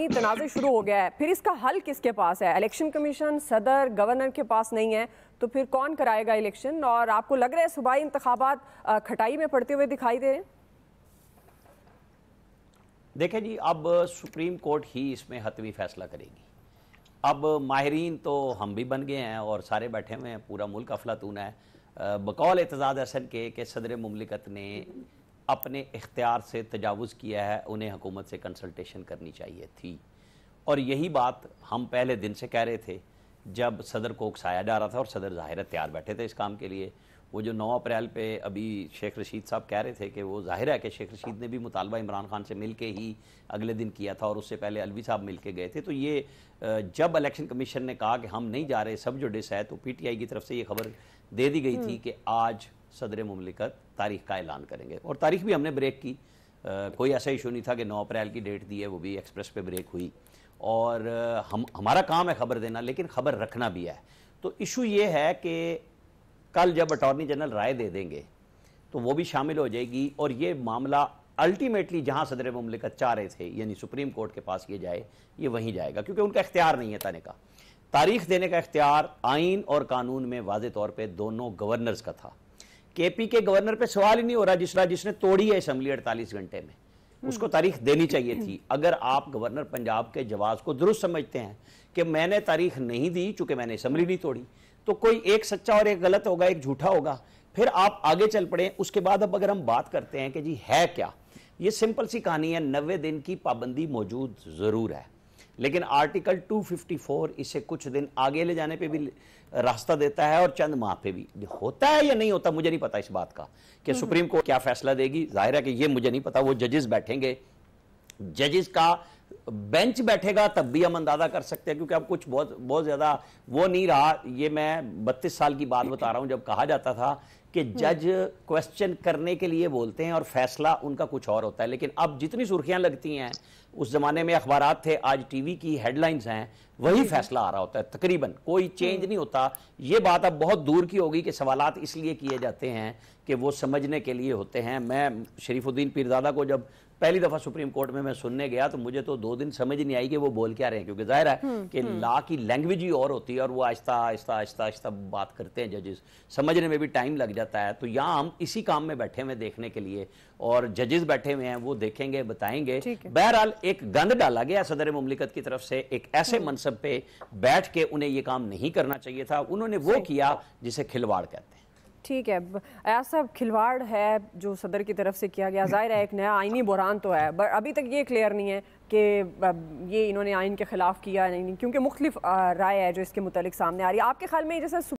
तनाजे शुरू हो गया है फिर इसका हल किसके पास है इलेक्शन कमीशन सदर गवर्नर के पास नहीं है तो फिर कौन कराएगा इलेक्शन और आपको लग रहा है सुबह इंतबात खटाई में पड़ते हुए दिखाई दे रहे हैं जी अब सुप्रीम कोर्ट ही इसमें हतवी फैसला करेगी अब माहरीन तो हम भी बन गए हैं और सारे बैठे हुए हैं पूरा मुल्क अफलातून है बकौल एतजाज़ हसन के, के सदर ममलिकत ने अपने इख्तियार से तजावज़ किया है उन्हें हुकूमत से कंसल्टेशन करनी चाहिए थी और यही बात हम पहले दिन से कह रहे थे जब सदर को उकसाया जा रहा था और सदर ज़ाहिर तैयार बैठे थे इस काम के लिए वो जो 9 अप्रैल पे अभी शेख रशीद साहब कह रहे थे कि वो जाहिर है कि शेख रशीद ने भी मुतालबा इमरान खान से मिल के ही अगले दिन किया था और उससे पहले अलवी साहब मिल के गए थे तो ये जब इलेक्शन कमीशन ने कहा कि हम नहीं जा रहे सब जो डिस है तो पीटीआई की तरफ से ये खबर दे दी गई थी हम्म। कि आज सदर ममलिकत तारीख का ऐलान करेंगे और तारीख भी हमने ब्रेक की आ, कोई ऐसा इशू नहीं था कि नौ अप्रैल की डेट दी है वो भी एक्सप्रेस पे ब्रेक हुई और हम हमारा काम है खबर देना लेकिन खबर रखना भी है तो इशू ये है कि कल जब अटॉर्नी जनरल राय दे देंगे तो वो भी शामिल हो जाएगी और ये मामला अल्टीमेटली जहां सदर ममलिकत चाह रहे थे यानी सुप्रीम कोर्ट के पास ये जाए ये वहीं जाएगा क्योंकि उनका इख्तियार नहीं है ताने का तारीख देने का इख्तियार आइन और कानून में वाज तौर पर दोनों गवर्नर्स का था केपी के गवर्नर पे सवाल ही नहीं हो रहा जिस राज्य ने तोड़ी है असेंबली अड़तालीस घंटे में हम्म। उसको तारीख देनी चाहिए थी अगर आप गवर्नर पंजाब के जवाब को दुरुस्त समझते हैं कि मैंने तारीख नहीं दी चूंकि मैंने असेंबली नहीं तोड़ी तो कोई एक सच्चा और एक गलत होगा एक झूठा होगा फिर आप आगे चल पड़े उसके बाद अब अगर हम बात करते हैं कि जी है क्या ये सिंपल सी कहानी है नब्बे दिन की पाबंदी मौजूद ज़रूर है लेकिन आर्टिकल 254 इसे कुछ दिन आगे ले जाने पे भी रास्ता देता है और चंद माह पे भी होता है या नहीं होता मुझे नहीं पता इस बात का कि हम्म। सुप्रीम कोर्ट क्या फैसला देगी जाहिर है कि ये मुझे नहीं पता वो जजेस बैठेंगे जजेस का बेंच बैठेगा तब भी हम अंदाजा कर सकते हैं क्योंकि अब कुछ बहुत बहुत ज़्यादा वो नहीं रहा ये मैं बत्तीस साल की बात बता रहा हूं जब कहा जाता था कि हम्म। जज क्वेश्चन करने के लिए बोलते हैं और फैसला उनका कुछ और होता है लेकिन अब जितनी सुर्खियां लगती हैं उस ज़माने में अखबार थे आज टीवी की हेडलाइंस हैं वही फैसला आ रहा होता है तकरीबन कोई चेंज हम्म। नहीं होता ये बात अब बहुत दूर की होगी कि सवालत इसलिए किए जाते हैं कि वो समझने के लिए होते हैं मैं शरीफुद्दीन पीरदादा को जब पहली दफ़ा सुप्रीम कोर्ट में मैं सुनने गया तो मुझे तो दो दिन समझ नहीं आई कि वो बोल क्या रहे हैं क्योंकि जाहिर है हम्म, कि ला की लैंग्वेज ही और होती है और वो आहिस्ता आहिस्ता आहिस्ता आहिस्ता बात करते हैं जजेस समझने में भी टाइम लग जाता जाता है तो यहाँ हम इसी काम में बैठे हुए देखने के लिए और जजेस बैठे हुए हैं वो देखेंगे बताएंगे बहरहाल एक गंद डाला गया सदर मुमलिकत की तरफ से एक ऐसे हम्म। मनसब पे बैठ के उन्हें ये काम नहीं करना चाहिए था उन्होंने वो किया जिसे खिलवाड़ कहते हैं ठीक है ऐसा खिलवाड़ है जो सदर की तरफ से किया गया जाहिर है एक नया आइनी बुरान तो है बट अभी तक ये क्लियर नहीं है कि ये इन्होंने आइन के ख़िलाफ़ किया नहीं क्योंकि मुख्तलिफ राय है जो इसके मुतलिक सामने आ रही है आपके ख्याल में जैसे